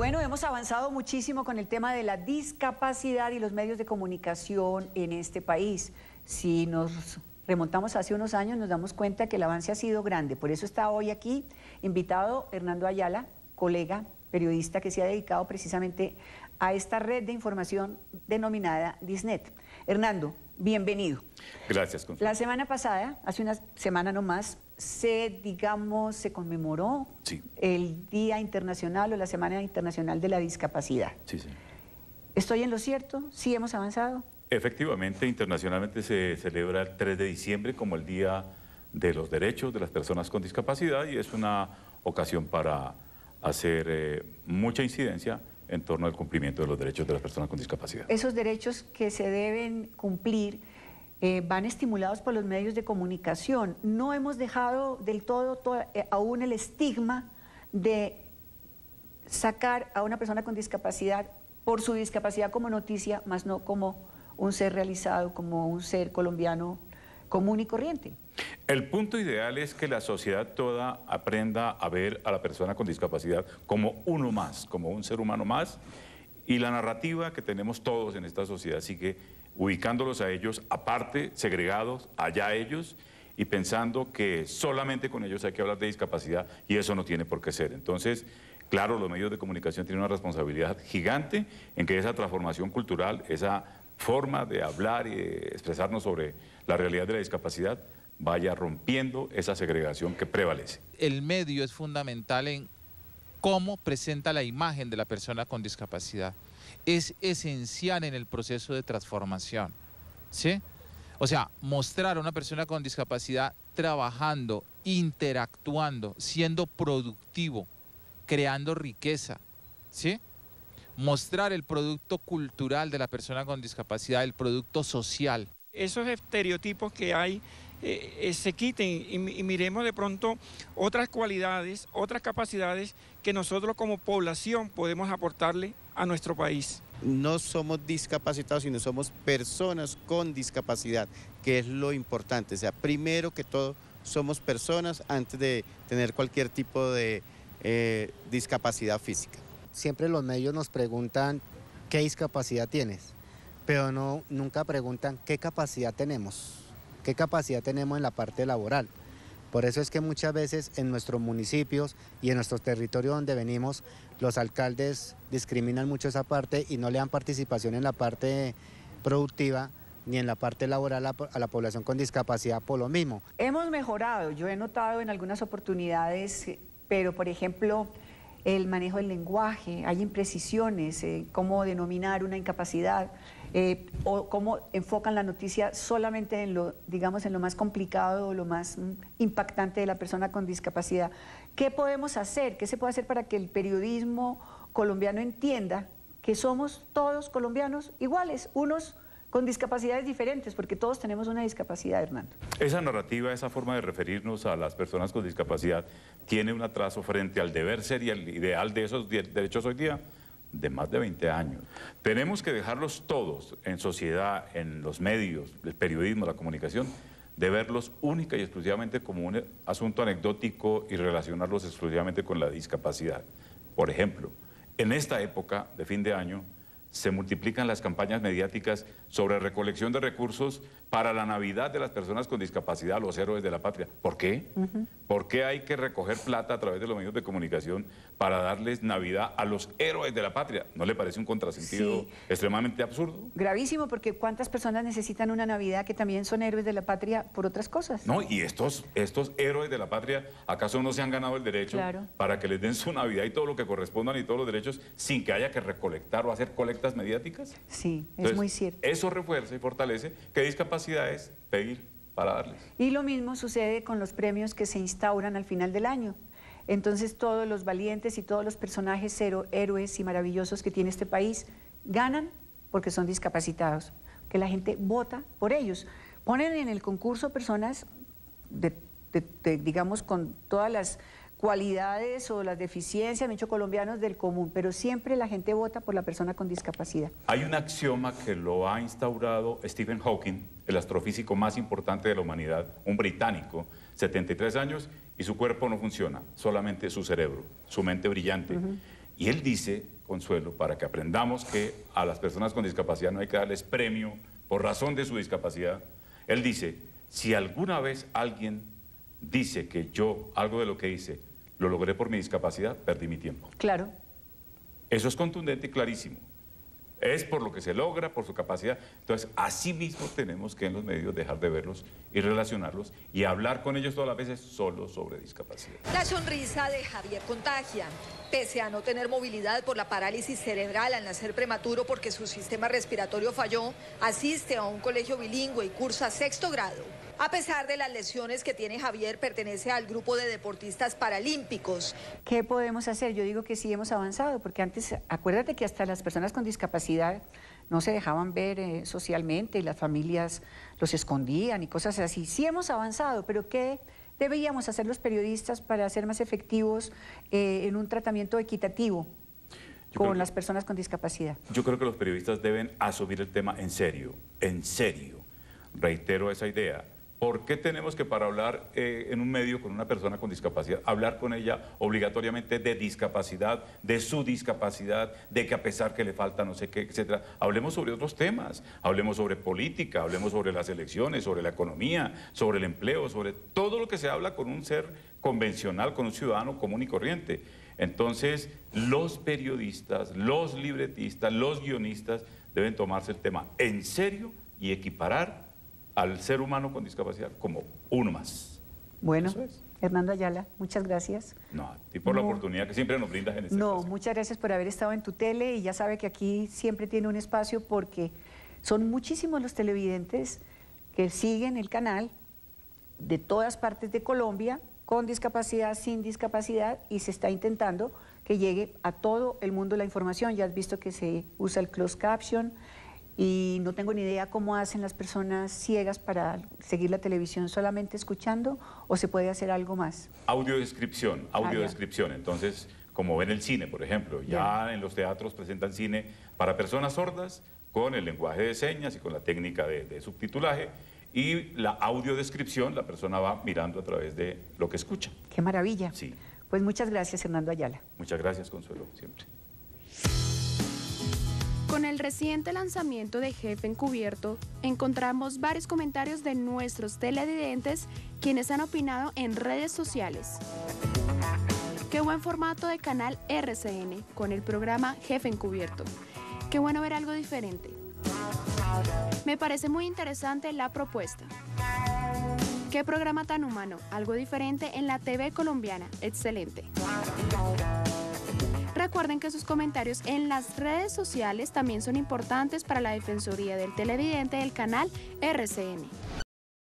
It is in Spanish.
Bueno, hemos avanzado muchísimo con el tema de la discapacidad y los medios de comunicación en este país. Si nos remontamos hace unos años, nos damos cuenta que el avance ha sido grande. Por eso está hoy aquí invitado Hernando Ayala, colega, periodista que se ha dedicado precisamente a esta red de información denominada Disnet. Hernando, bienvenido. Gracias. La semana pasada, hace una semana nomás, se, digamos, se conmemoró el Día Internacional o la Semana Internacional de la Discapacidad. ¿Estoy en lo cierto? ¿Sí hemos avanzado? Efectivamente, internacionalmente se celebra el 3 de diciembre como el Día de los Derechos de las Personas con Discapacidad y es una ocasión para hacer eh, mucha incidencia en torno al cumplimiento de los derechos de las personas con discapacidad. Esos derechos que se deben cumplir eh, van estimulados por los medios de comunicación. No hemos dejado del todo, eh, aún el estigma de sacar a una persona con discapacidad por su discapacidad como noticia, más no como un ser realizado, como un ser colombiano común y corriente. El punto ideal es que la sociedad toda aprenda a ver a la persona con discapacidad como uno más, como un ser humano más, y la narrativa que tenemos todos en esta sociedad sigue ubicándolos a ellos aparte, segregados, allá ellos, y pensando que solamente con ellos hay que hablar de discapacidad y eso no tiene por qué ser. Entonces, claro, los medios de comunicación tienen una responsabilidad gigante en que esa transformación cultural, esa forma de hablar y expresarnos sobre la realidad de la discapacidad, vaya rompiendo esa segregación que prevalece. El medio es fundamental en cómo presenta la imagen de la persona con discapacidad. Es esencial en el proceso de transformación. ¿Sí? O sea, mostrar a una persona con discapacidad trabajando, interactuando, siendo productivo, creando riqueza, ¿sí? Mostrar el producto cultural de la persona con discapacidad, el producto social. Esos estereotipos que hay eh, eh, se quiten y, miremos de pronto otras cualidades, otras capacidades que nosotros como población podemos aportarle a nuestro país. No somos discapacitados, sino somos personas con discapacidad, que es lo importante. O sea, primero que todo, somos personas antes de tener cualquier tipo de eh, discapacidad física. Siempre los medios nos preguntan qué discapacidad tienes, pero no, nunca preguntan qué capacidad tenemos qué capacidad tenemos en la parte laboral. Por eso es que muchas veces en nuestros municipios y en nuestros territorios donde venimos, los alcaldes discriminan mucho esa parte y no le dan participación en la parte productiva ni en la parte laboral a la población con discapacidad por lo mismo. Hemos mejorado, yo he notado en algunas oportunidades, pero por ejemplo, el manejo del lenguaje, hay imprecisiones, eh, cómo denominar una incapacidad, eh, o cómo enfocan la noticia solamente en lo, digamos, en lo más complicado o lo más mm, impactante de la persona con discapacidad. ¿Qué podemos hacer? ¿Qué se puede hacer para que el periodismo colombiano entienda que somos todos colombianos iguales, unos con discapacidades diferentes, porque todos tenemos una discapacidad, Hernando. Esa narrativa, esa forma de referirnos a las personas con discapacidad, tiene un atraso frente al deber ser y al ideal de esos derechos hoy día de más de 20 años. Tenemos que dejarlos todos en sociedad, en los medios, el periodismo, la comunicación, de verlos única y exclusivamente como un asunto anecdótico y relacionarlos exclusivamente con la discapacidad. Por ejemplo, en esta época de fin de año, se multiplican las campañas mediáticas sobre recolección de recursos para la Navidad de las personas con discapacidad, los héroes de la patria. ¿Por qué? ¿Por qué hay que recoger plata a través de los medios de comunicación para darles Navidad a los héroes de la patria? ¿No le parece un contrasentido extremadamente absurdo? Gravísimo, porque ¿cuántas personas necesitan una Navidad que también son héroes de la patria por otras cosas? No, y estos, estos héroes de la patria, ¿acaso no se han ganado el derecho para que les den su Navidad y todo lo que corresponda y todos los derechos sin que haya que recolectar o hacer colecta? mediáticas. Sí, es muy cierto. Eso refuerza y fortalece qué discapacidades pedir para darles. Y lo mismo sucede con los premios que se instauran al final del año. Entonces todos los valientes y todos los personajes cero, héroes y maravillosos que tiene este país ganan porque son discapacitados, que la gente vota por ellos. Ponen en el concurso personas digamos, con todas las cualidades o las deficiencias, muchos colombianos del común, pero siempre la gente vota por la persona con discapacidad. Hay un axioma que lo ha instaurado Stephen Hawking, el astrofísico más importante de la humanidad, un británico, 73 años, y su cuerpo no funciona, solamente su cerebro, su mente brillante. Y él dice, Consuelo, para que aprendamos que a las personas con discapacidad no hay que darles premio por razón de su discapacidad, él dice, si alguna vez alguien dice que yo, algo de lo que hice, lo logré por mi discapacidad, perdí mi tiempo. Claro. Eso es contundente y clarísimo. Es por lo que se logra, por su capacidad. Entonces, así mismo tenemos que en los medios dejar de verlos y relacionarlos y hablar con ellos todas las veces solo sobre discapacidad. La sonrisa de Javier contagia. Pese a no tener movilidad por la parálisis cerebral al nacer prematuro porque su sistema respiratorio falló, asiste a un colegio bilingüe y cursa sexto grado. A pesar de las lesiones que tiene Javier, pertenece al grupo de deportistas paralímpicos. ¿Qué podemos hacer? Yo digo que sí hemos avanzado, porque antes, acuérdate que hasta las personas con discapacidad no se dejaban ver eh, socialmente y las familias los escondían y cosas así. Sí hemos avanzado, pero ¿qué deberíamos hacer los periodistas para ser más efectivos eh, en un tratamiento equitativo? con las personas con discapacidad. Yo creo que los periodistas deben asumir el tema en serio, en serio. Reitero esa idea. ¿Por qué tenemos que para hablar eh, en un medio con una persona con discapacidad, hablar con ella obligatoriamente de discapacidad, de su discapacidad, de que a pesar que le falta no sé qué, etcétera? Hablemos sobre otros temas, hablemos sobre política, hablemos sobre las elecciones, sobre la economía, sobre el empleo, sobre todo lo que se habla con un ser convencional, con un ciudadano común y corriente. Entonces, los periodistas, los libretistas, los guionistas deben tomarse el tema en serio y equiparar al ser humano con discapacidad como uno más. Bueno, Hernando Ayala, muchas gracias. No, y por la oportunidad que siempre nos brindas en este No, muchas gracias por haber estado en tu tele y ya sabe que aquí siempre tiene un espacio porque son muchísimos los televidentes que siguen el canal de todas partes de Colombia, con discapacidad, sin discapacidad, y se está intentando que llegue a todo el mundo la información. Ya has visto que se usa el closed caption y no tengo ni idea cómo hacen las personas ciegas para seguir la televisión solamente escuchando o se puede hacer algo más. Audiodescripción, ah, audiodescripción. Entonces, como ven el cine, por ejemplo, ya en los teatros presentan cine para personas sordas con el lenguaje de señas y con la técnica de, subtitulaje y la audiodescripción, la persona va mirando a través de lo que escucha. Qué maravilla. Sí. Pues muchas gracias, Hernando Ayala. Muchas gracias, Consuelo, siempre. Con el reciente lanzamiento de Jefe Encubierto, encontramos varios comentarios de nuestros televidentes quienes han opinado en redes sociales. Qué buen formato de canal RCN con el programa Jefe Encubierto. Qué bueno ver algo diferente. Me parece muy interesante la propuesta. Qué programa tan humano, algo diferente en la TV colombiana. Excelente recuerden que sus comentarios en las redes sociales también son importantes para la Defensoría del Televidente del canal RCN.